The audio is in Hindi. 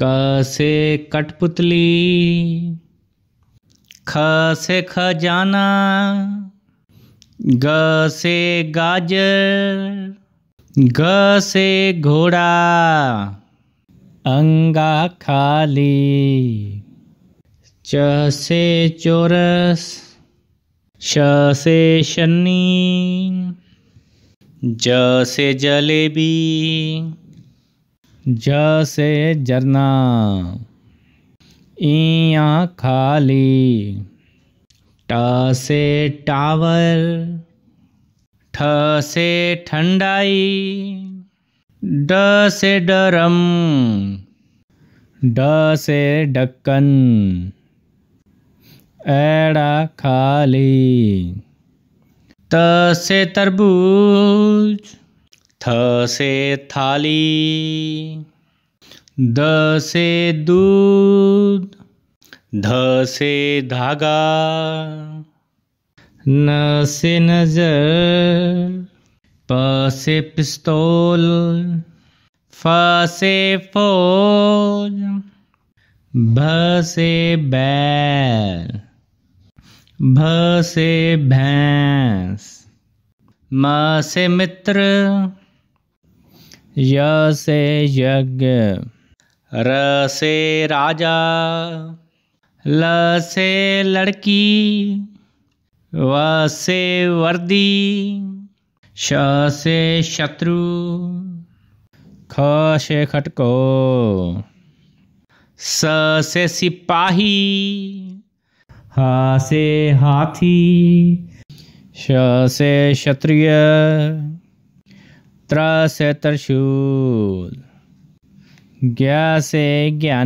क से कठपुतली ख से खजाना ग से गाजर ग से घोड़ा अंगा खाली च से चोरस श से शनि ज से जलेबी ज से झरना इया खाली ट से टावर ठ से ठंडाई ड से डरम ड से डक्कन एड़ा खाली त से तरबूज थ से थाली द से दूध ध से धागा न से नजर प से पिस्तौल फ से फौज भ से बैल भ से भैंस म से मित्र य से यज्ञ र से राजा ल से लड़की व से वर्दी श से शत्रु ख से खटको स से सिपाही ह से हाथी श से क्षत्रिय त्र से त्रिशूल ज्ञ से ज्ञानी